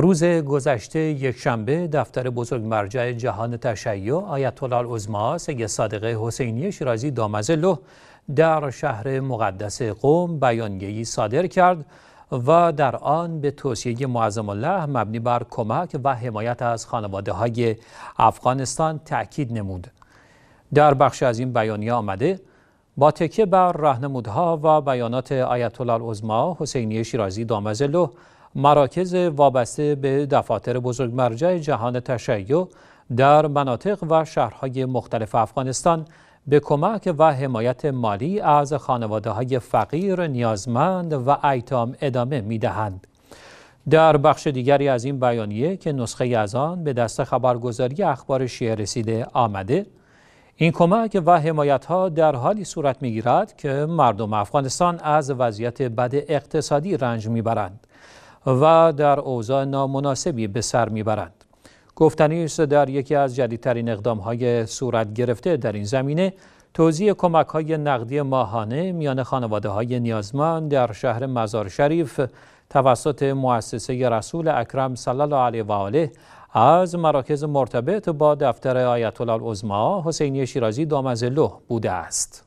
روز گذشته یکشنبه دفتر بزرگ مرجع جهان تشیع آیت الله العظما سید صادق حسینی شیرازی دامزلو در شهر مقدس قوم بیانیه‌ای صادر کرد و در آن به توصیه معظم الله مبنی بر کمک و حمایت از خانواده های افغانستان تاکید نمود در بخش از این بیانیه آمده با تکیه بر راهنمودها و بیانات آیت الله العظما حسینی شیرازی دامزلو مراکز وابسته به دفاتر بزرگ مرجع جهان تشیع در مناطق و شهرهای مختلف افغانستان به کمک و حمایت مالی از خانواده های فقیر، نیازمند و ایتام ادامه می دهند. در بخش دیگری از این بیانیه که نسخه از آن به دست خبرگزاری اخبار شیعه رسیده آمده این کمک و حمایت ها در حالی صورت می گیرد که مردم افغانستان از وضعیت بد اقتصادی رنج می برند. و در اوضاع نامناسبی به سر میبرند گفتنی است در یکی از جدیدترین اقدام های صورت گرفته در این زمینه توزیع کمک های نقدی ماهانه میان خانواده های نیازمند در شهر مزار شریف توسط مؤسسه رسول اکرم صلی الله علیه و آله از مراکز مرتبط با دفتر آیت الله حسینی شیرازی دامزلو بوده است.